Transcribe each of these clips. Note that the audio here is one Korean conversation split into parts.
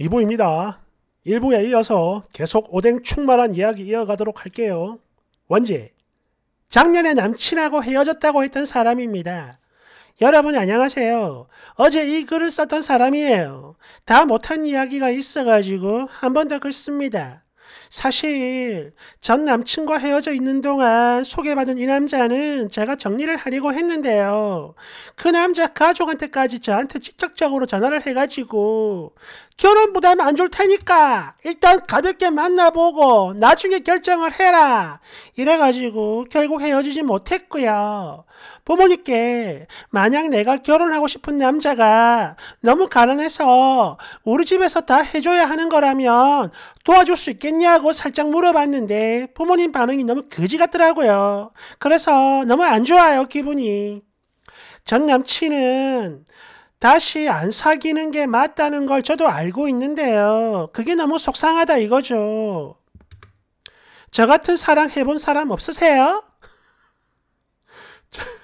2부입니다. 1부에 이어서 계속 오뎅 충만한 이야기 이어가도록 할게요. 원지, 작년에 남친하고 헤어졌다고 했던 사람입니다. 여러분 안녕하세요. 어제 이 글을 썼던 사람이에요. 다 못한 이야기가 있어가지고 한 번 더 글 씁니다. 사실 전 남친과 헤어져 있는 동안 소개받은 이 남자는 제가 정리를 하려고 했는데요. 그 남자 가족한테까지 저한테 직접적으로 전화를 해가지고 결혼보담하안 좋을 테니까 일단 가볍게 만나보고 나중에 결정을 해라 이래가지고 결국 헤어지지 못했고요. 부모님께 만약 내가 결혼하고 싶은 남자가 너무 가난해서 우리 집에서 다 해줘야 하는 거라면 도와줄 수 있겠냐고 살짝 물어봤는데 부모님 반응이 너무 거지 같더라고요. 그래서 너무 안 좋아요, 기분이. 전 남친은 다시 안 사귀는 게 맞다는 걸 저도 알고 있는데요. 그게 너무 속상하다 이거죠. 저 같은 사랑 해본 사람 없으세요?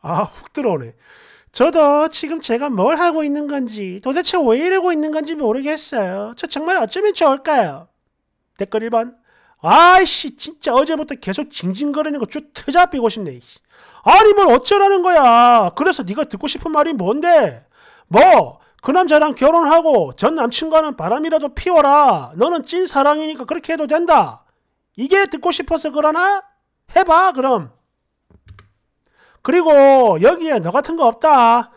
아, 훅 들어오네. 저도 지금 제가 뭘 하고 있는 건지 도대체 왜 이러고 있는 건지 모르겠어요. 저 정말 어쩌면 좋을까요? 댓글 1번. 아이씨 진짜 어제부터 계속 징징거리는 거 쭉 트잡히고 싶네. 아니 뭘 어쩌라는 거야. 그래서 네가 듣고 싶은 말이 뭔데? 뭐? 그 남자랑 결혼하고 전 남친과는 바람이라도 피워라. 너는 찐 사랑이니까 그렇게 해도 된다. 이게 듣고 싶어서 그러나? 해봐 그럼. 그리고 여기에 너 같은 거 없다.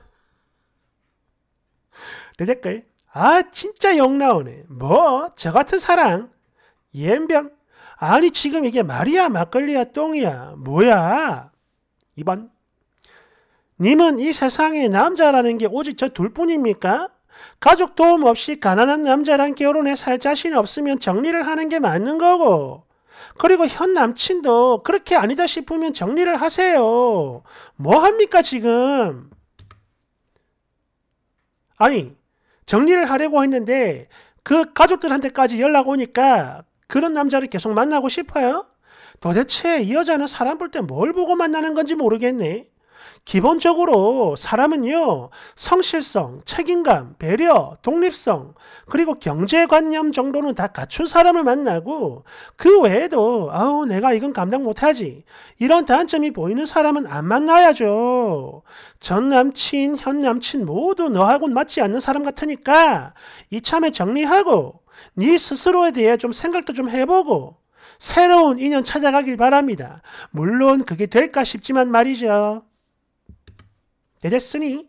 내 댓글 아 진짜 영 나오네. 뭐 저 같은 사랑 예병 아니 지금 이게 말이야 막걸리야 똥이야 뭐야 2번 님은 이 세상에 남자라는 게 오직 저 둘뿐입니까? 가족 도움 없이 가난한 남자랑 결혼해 살 자신 없으면 정리를 하는 게 맞는 거고 그리고 현 남친도 그렇게 아니다 싶으면 정리를 하세요. 뭐 합니까 지금? 아니 정리를 하려고 했는데 그 가족들한테까지 연락 오니까 그런 남자를 계속 만나고 싶어요? 도대체 이 여자는 사람 볼 때 뭘 보고 만나는 건지 모르겠네. 기본적으로 사람은요, 성실성, 책임감, 배려, 독립성, 그리고 경제관념 정도는 다 갖춘 사람을 만나고, 그 외에도, 아우, 내가 이건 감당 못하지. 이런 단점이 보이는 사람은 안 만나야죠. 전 남친, 현 남친 모두 너하고는 맞지 않는 사람 같으니까, 이참에 정리하고, 네 스스로에 대해 좀 생각도 좀 해보고, 새로운 인연 찾아가길 바랍니다. 물론 그게 될까 싶지만 말이죠. 되겠으니?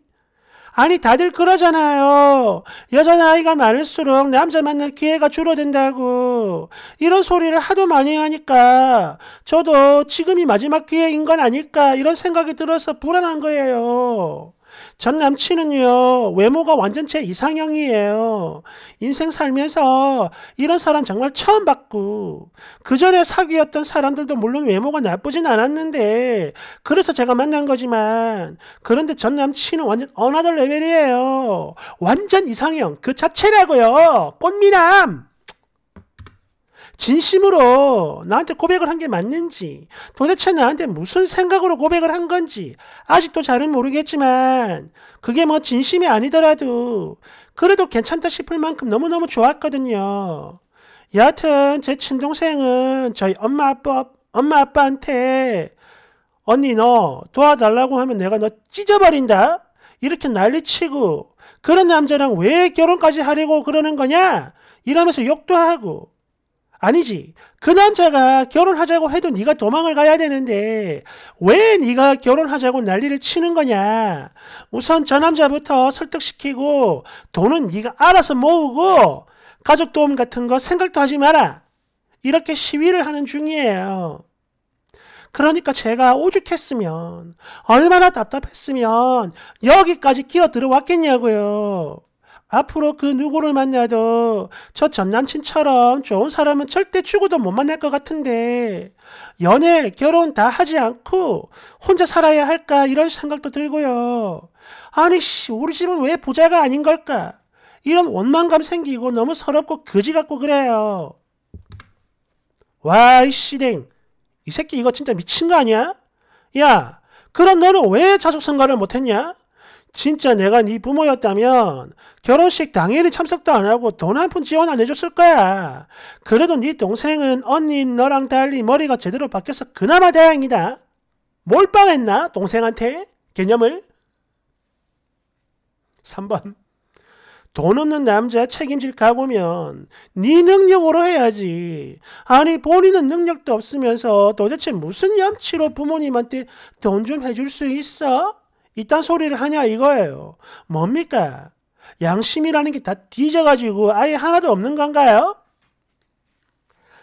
아니 다들 그러잖아요. 여자 나이가 많을수록 남자 만날 기회가 줄어든다고. 이런 소리를 하도 많이 하니까 저도 지금이 마지막 기회인 건 아닐까 이런 생각이 들어서 불안한 거예요. 전 남친은요, 외모가 완전체 이상형이에요. 인생 살면서 이런 사람 정말 처음 봤고, 그 전에 사귀었던 사람들도 물론 외모가 나쁘진 않았는데, 그래서 제가 만난 거지만, 그런데 전 남친은 완전 어나더 레벨이에요. 완전 이상형, 그 자체라고요. 꽃미남! 진심으로 나한테 고백을 한 게 맞는지, 도대체 나한테 무슨 생각으로 고백을 한 건지, 아직도 잘은 모르겠지만, 그게 뭐 진심이 아니더라도, 그래도 괜찮다 싶을 만큼 너무너무 좋았거든요. 여하튼, 제 친동생은 저희 엄마 아빠, 엄마 아빠한테, 언니 너 도와달라고 하면 내가 너 찢어버린다? 이렇게 난리치고, 그런 남자랑 왜 결혼까지 하려고 그러는 거냐? 이러면서 욕도 하고, 아니지. 그 남자가 결혼하자고 해도 네가 도망을 가야 되는데 왜 네가 결혼하자고 난리를 치는 거냐. 우선 저 남자부터 설득시키고 돈은 네가 알아서 모으고 가족 도움 같은 거 생각도 하지 마라. 이렇게 시위를 하는 중이에요. 그러니까 제가 오죽했으면 얼마나 답답했으면 여기까지 끼어 들어왔겠냐고요. 앞으로 그 누구를 만나도 저 전남친처럼 좋은 사람은 절대 죽어도 못 만날 것 같은데 연애, 결혼 다 하지 않고 혼자 살아야 할까 이런 생각도 들고요. 아니 씨 우리 집은 왜 부자가 아닌 걸까? 이런 원망감 생기고 너무 서럽고 거지 같고 그래요. 와이 씨댕 이 새끼 이거 진짜 미친 거 아니야? 야 그럼 너는 왜 자숙 선거를 못했냐? 진짜 내가 네 부모였다면 결혼식 당일에 참석도 안 하고 돈 한 푼 지원 안 해줬을 거야. 그래도 네 동생은 언니 너랑 달리 머리가 제대로 바뀌어서 그나마 다행이다. 몰빵했나? 동생한테? 개념을? 3번. 돈 없는 남자 책임질 각오면 네 능력으로 해야지. 아니 본인은 능력도 없으면서 도대체 무슨 염치로 부모님한테 돈 좀 해줄 수 있어? 이딴 소리를 하냐 이거예요. 뭡니까? 양심이라는 게 다 뒤져가지고 아예 하나도 없는 건가요?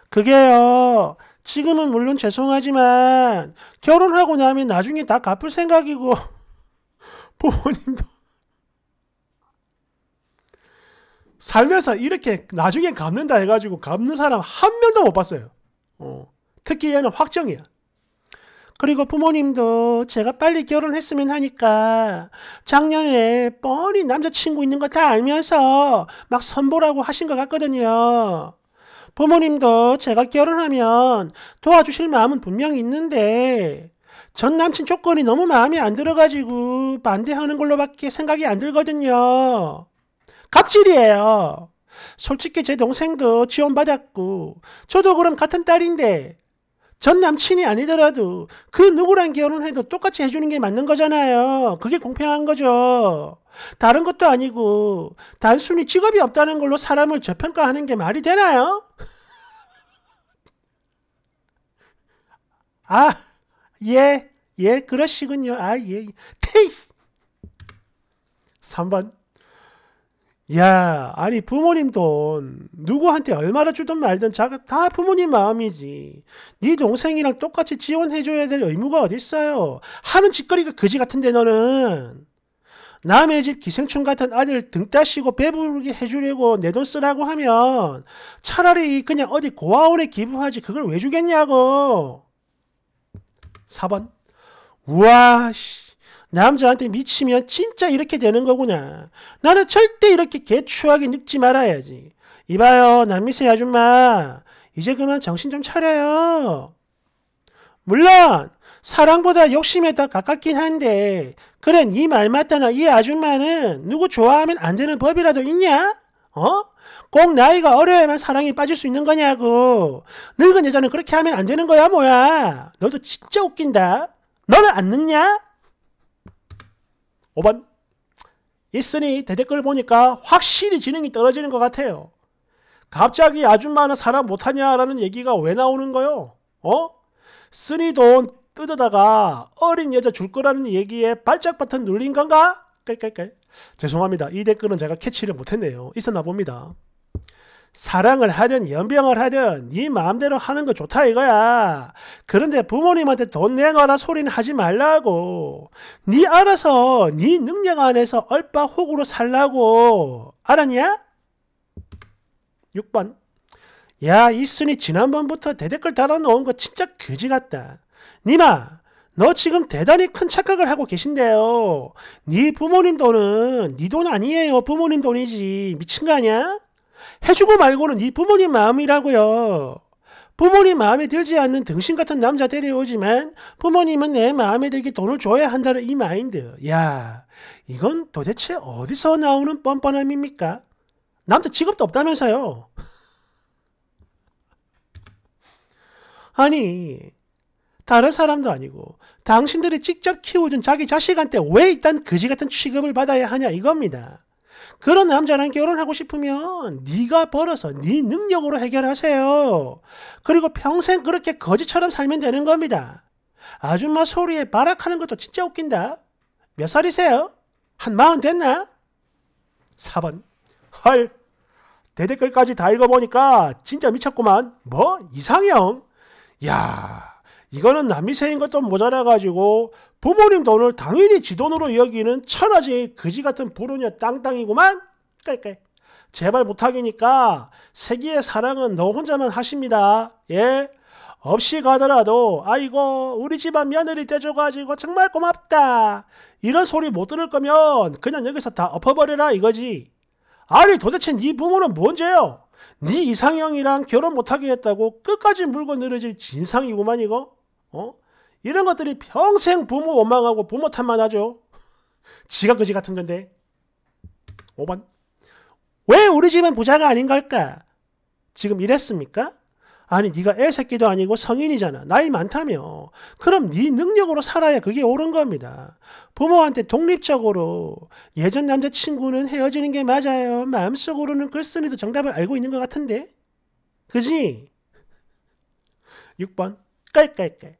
그게요. 지금은 물론 죄송하지만 결혼하고 나면 나중에 다 갚을 생각이고 부모님도 살면서 이렇게 나중에 갚는다 해가지고 갚는 사람 한 명도 못 봤어요. 어. 특히 얘는 확정이야. 그리고 부모님도 제가 빨리 결혼했으면 하니까 작년에 뻔히 남자친구 있는 거 다 알면서 막 선보라고 하신 것 같거든요. 부모님도 제가 결혼하면 도와주실 마음은 분명히 있는데 전 남친 조건이 너무 마음에 안 들어가지고 반대하는 걸로밖에 생각이 안 들거든요. 갑질이에요. 솔직히 제 동생도 지원받았고 저도 그럼 같은 딸인데 전 남친이 아니더라도 그 누구랑 결혼해도 똑같이 해주는 게 맞는 거잖아요. 그게 공평한 거죠. 다른 것도 아니고 단순히 직업이 없다는 걸로 사람을 저평가하는 게 말이 되나요? 아, 예, 예, 그러시군요. 아, 예. 예. 테이! 3번. 야, 아니 부모님 돈 누구한테 얼마나 주든 말든 자, 다 부모님 마음이지. 네 동생이랑 똑같이 지원해줘야 될 의무가 어딨어요. 하는 짓거리가 그지 같은데 너는. 남의 집 기생충 같은 아들 등 따시고 배부르게 해주려고 내 돈 쓰라고 하면 차라리 그냥 어디 고아원에 기부하지 그걸 왜 주겠냐고. 4번. 우와, 씨. 남자한테 미치면 진짜 이렇게 되는 거구나. 나는 절대 이렇게 개추하게 늙지 말아야지. 이봐요, 남미세 아줌마. 이제 그만 정신 좀 차려요. 물론 사랑보다 욕심에 더 가깝긴 한데 그래 네말 맞다나 이 아줌마는 누구 좋아하면 안 되는 법이라도 있냐? 어? 꼭 나이가 어려야만 사랑에 빠질 수 있는 거냐고 늙은 여자는 그렇게 하면 안 되는 거야 뭐야 너도 진짜 웃긴다 너는 안 늙냐? 5번 있으니 대댓글을 보니까 확실히 지능이 떨어지는 것 같아요. 갑자기 아줌마는 사람 못하냐라는 얘기가 왜 나오는 거요? 어? 쓰니 돈 뜯어다가 어린 여자 줄 거라는 얘기에 발짝 버튼 눌린 건가? 깔깔깔. 죄송합니다. 이 댓글은 제가 캐치를 못했네요. 있었나 봅니다. 사랑을 하든 연병을 하든 네 마음대로 하는 거 좋다 이거야. 그런데 부모님한테 돈 내놔라 소리는 하지 말라고. 네 알아서 네 능력 안에서 얼빠혹으로 살라고. 알았냐? 6번 야 이순이 지난번부터 대댓글 달아놓은 거 진짜 거지 같다. 니나너 지금 대단히 큰 착각을 하고 계신데요. 네 부모님 돈은 네 돈 아니에요. 부모님 돈이지. 미친 거 아니야? 해주고 말고는 이 부모님 마음이라고요. 부모님 마음에 들지 않는 등신 같은 남자 데려오지만 부모님은 내 마음에 들게 돈을 줘야 한다는 이 마인드. 야, 이건 도대체 어디서 나오는 뻔뻔함입니까? 남자 직업도 없다면서요. 아니, 다른 사람도 아니고 당신들이 직접 키워준 자기 자식한테 왜 이딴 그지 같은 취급을 받아야 하냐 이겁니다. 그런 남자랑 결혼하고 싶으면 네가 벌어서 네 능력으로 해결하세요. 그리고 평생 그렇게 거지처럼 살면 되는 겁니다. 아줌마 소리에 발악하는 것도 진짜 웃긴다. 몇 살이세요? 한 마흔 됐나? 4번. 헐. 대댓글까지 다 읽어보니까 진짜 미쳤구만. 뭐? 이상형? 야 이거는 남이세인 것도 모자라가지고 부모님 돈을 당연히 지 돈으로 여기는 천하지 그지 같은 불운녀 땅땅이구만. 깔깔. 제발 못하기니까 세기의 사랑은 너 혼자만 하십니다. 예? 없이 가더라도 아이고 우리 집안 며느리 떼줘가지고 정말 고맙다. 이런 소리 못 들을 거면 그냥 여기서 다 엎어버려라 이거지. 아니 도대체 네 부모는 뭔지요네 이상형이랑 결혼 못하게 했다고 끝까지 물고 늘어질 진상이구만 이거? 어? 이런 것들이 평생 부모 원망하고 부모 탓만 하죠. 지가 거지 같은 건데. 5번. 왜 우리 집은 부자가 아닌 걸까? 지금 이랬습니까? 아니 네가 애새끼도 아니고 성인이잖아. 나이 많다며. 그럼 네 능력으로 살아야 그게 옳은 겁니다. 부모한테 독립적으로 예전 남자친구는 헤어지는 게 맞아요. 마음속으로는 글쓴이도 정답을 알고 있는 것 같은데. 그지? 6번 깔깔깔.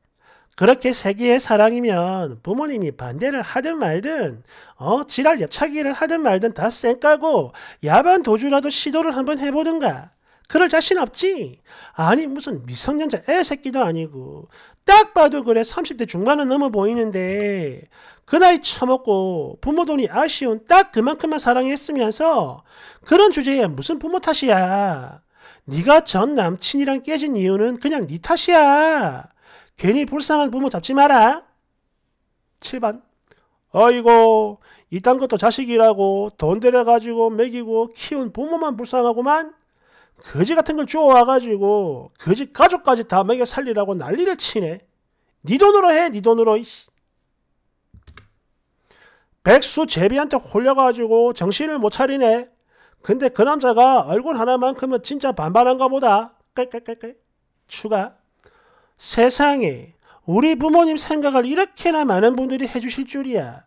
그렇게 세계의 사랑이면 부모님이 반대를 하든 말든 어 지랄 엽차기를 하든 말든 다 쌩까고 야반 도주라도 시도를 한번 해보든가 그럴 자신 없지? 아니 무슨 미성년자 애 새끼도 아니고 딱 봐도 그래 30대 중반은 넘어 보이는데 그 나이 처먹고 부모 돈이 아쉬운 딱 그만큼만 사랑했으면서 그런 주제에 무슨 부모 탓이야 네가 전 남친이랑 깨진 이유는 그냥 네 탓이야 괜히 불쌍한 부모 잡지 마라. 7번 어이고 이딴 것도 자식이라고 돈 들여가지고 먹이고 키운 부모만 불쌍하고만 거지 같은 걸 주워와가지고 거지 가족까지 다 먹여 살리라고 난리를 치네. 네 돈으로 해, 네 돈으로. 백수 제비한테 홀려가지고 정신을 못 차리네. 근데 그 남자가 얼굴 하나만큼은 진짜 반반한가 보다. 깔깔깔깔. 추가. 세상에 우리 부모님 생각을 이렇게나 많은 분들이 해주실 줄이야.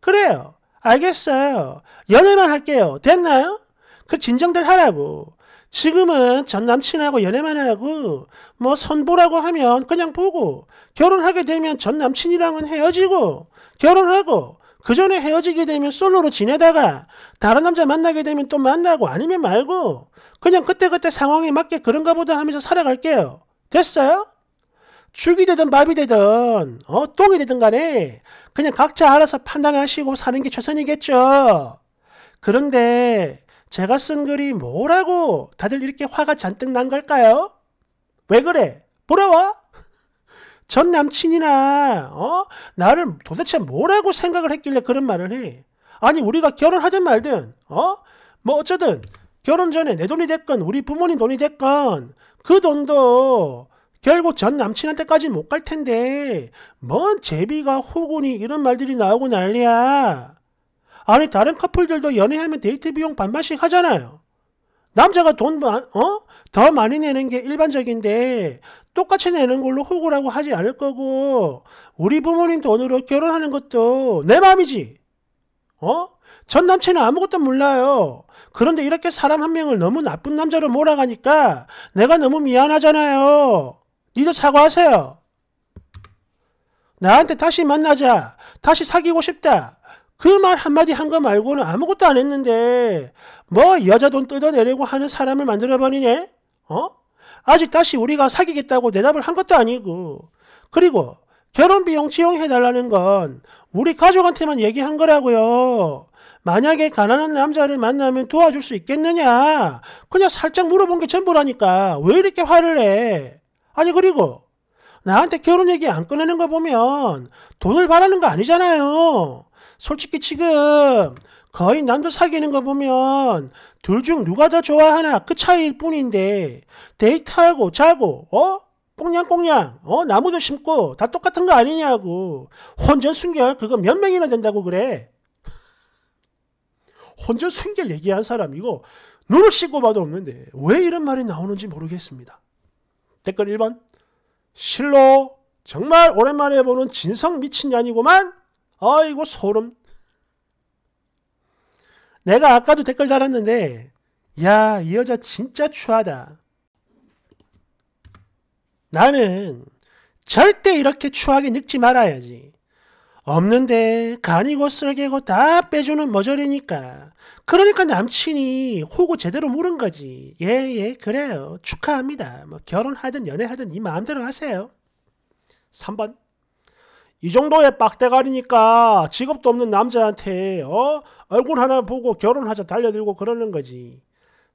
그래요. 알겠어요. 연애만 할게요. 됐나요? 그 진정들 하라고. 지금은 전 남친하고 연애만 하고 뭐 선보라고 하면 그냥 보고 결혼하게 되면 전 남친이랑은 헤어지고 결혼하고 그 전에 헤어지게 되면 솔로로 지내다가 다른 남자 만나게 되면 또 만나고 아니면 말고 그냥 그때그때 상황에 맞게 그런가 보다 하면서 살아갈게요. 됐어요? 죽이 되든 밥이 되든 어? 똥이 되든 간에 그냥 각자 알아서 판단하시고 사는 게 최선이겠죠. 그런데 제가 쓴 글이 뭐라고 다들 이렇게 화가 잔뜩 난 걸까요? 왜 그래? 보라와? 전 남친이나 어? 나를 도대체 뭐라고 생각을 했길래 그런 말을 해? 아니 우리가 결혼하든 말든 어? 뭐 어쩌든 결혼 전에 내 돈이 됐건 우리 부모님 돈이 됐건 그 돈도 결국 전 남친한테까지 못 갈 텐데 뭔 제비가 호구니 이런 말들이 나오고 난리야. 아니 다른 커플들도 연애하면 데이트 비용 반반씩 하잖아요. 남자가 돈, 어? 더 많이 내는 게 일반적인데, 똑같이 내는 걸로 호구라고 하지 않을 거고, 우리 부모님 돈으로 결혼하는 것도 내 마음이지. 어? 전 남친은 아무것도 몰라요. 그런데 이렇게 사람 한 명을 너무 나쁜 남자로 몰아가니까 내가 너무 미안하잖아요. 니들 사과하세요. 나한테 다시 만나자. 다시 사귀고 싶다. 그 말 한마디 한 거 말고는 아무것도 안 했는데 뭐 여자 돈 뜯어내려고 하는 사람을 만들어버리네? 어? 아직 다시 우리가 사귀겠다고 대답을 한 것도 아니고 그리고 결혼 비용 지원해달라는 건 우리 가족한테만 얘기한 거라고요. 만약에 가난한 남자를 만나면 도와줄 수 있겠느냐? 그냥 살짝 물어본 게 전부라니까 왜 이렇게 화를 내? 아니 그리고 나한테 결혼 얘기 안 꺼내는 거 보면 돈을 바라는 거 아니잖아요. 솔직히 지금 거의 남도 사귀는 거 보면 둘 중 누가 더 좋아하나 그 차이일 뿐인데 데이트하고 자고 어? 꽁냥꽁냥 어? 나무도 심고 다 똑같은 거 아니냐고 혼전 순결 그거 몇 명이나 된다고 그래 혼전 순결 얘기한 사람 이고 눈을 씻고 봐도 없는데 왜 이런 말이 나오는지 모르겠습니다. 댓글 1번 실로 정말 오랜만에 보는 진성 미친년이구만 아이고 소름 내가 아까도 댓글 달았는데 야 이 여자 진짜 추하다 나는 절대 이렇게 추하게 늙지 말아야지 없는데 간이고 쓸개고 다 빼주는 머저리니까. 그러니까 남친이 호구 제대로 물은 거지. 예예 예, 그래요. 축하합니다. 뭐 결혼하든 연애하든 이 마음대로 하세요. 3번 이 정도의 빡대가리니까 직업도 없는 남자한테 어 얼굴 하나 보고 결혼하자 달려들고 그러는 거지.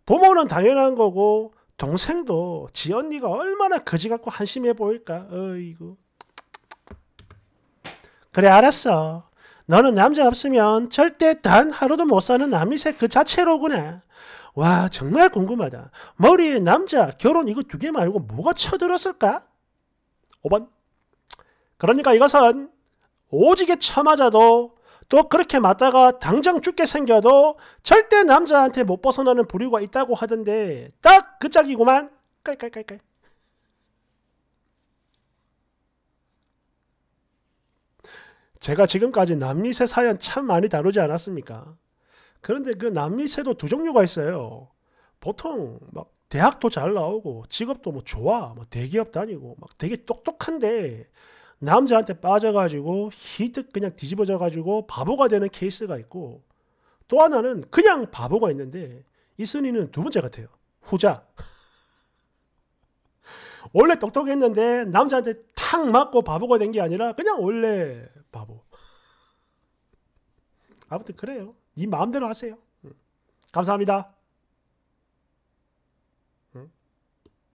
부모는 당연한 거고 동생도 지 언니가 얼마나 거지 같고 한심해 보일까. 어이구. 그래 알았어. 너는 남자 없으면 절대 단 하루도 못 사는 남미새 그 자체로구나. 와 정말 궁금하다. 머리에 남자, 결혼 이거 두 개 말고 뭐가 쳐들었을까? 5번. 그러니까 이것은 오지게 쳐맞아도 또 그렇게 맞다가 당장 죽게 생겨도 절대 남자한테 못 벗어나는 부류가 있다고 하던데 딱 그 짝이구만. 깔깔깔깔. 제가 지금까지 남미새 사연 참 많이 다루지 않았습니까? 그런데 그 남미새도 두 종류가 있어요. 보통 막 대학도 잘 나오고 직업도 뭐 좋아, 뭐 대기업 다니고 막 되게 똑똑한데 남자한테 빠져가지고 히득 그냥 뒤집어져가지고 바보가 되는 케이스가 있고 또 하나는 그냥 바보가 있는데 이순위는두 번째 같아요. 후자. 원래 똑똑했는데 남자한테 탁 맞고 바보가 된 게 아니라 그냥 원래 바보. 아무튼 그래요. 이 마음대로 하세요. 음. 감사합니다.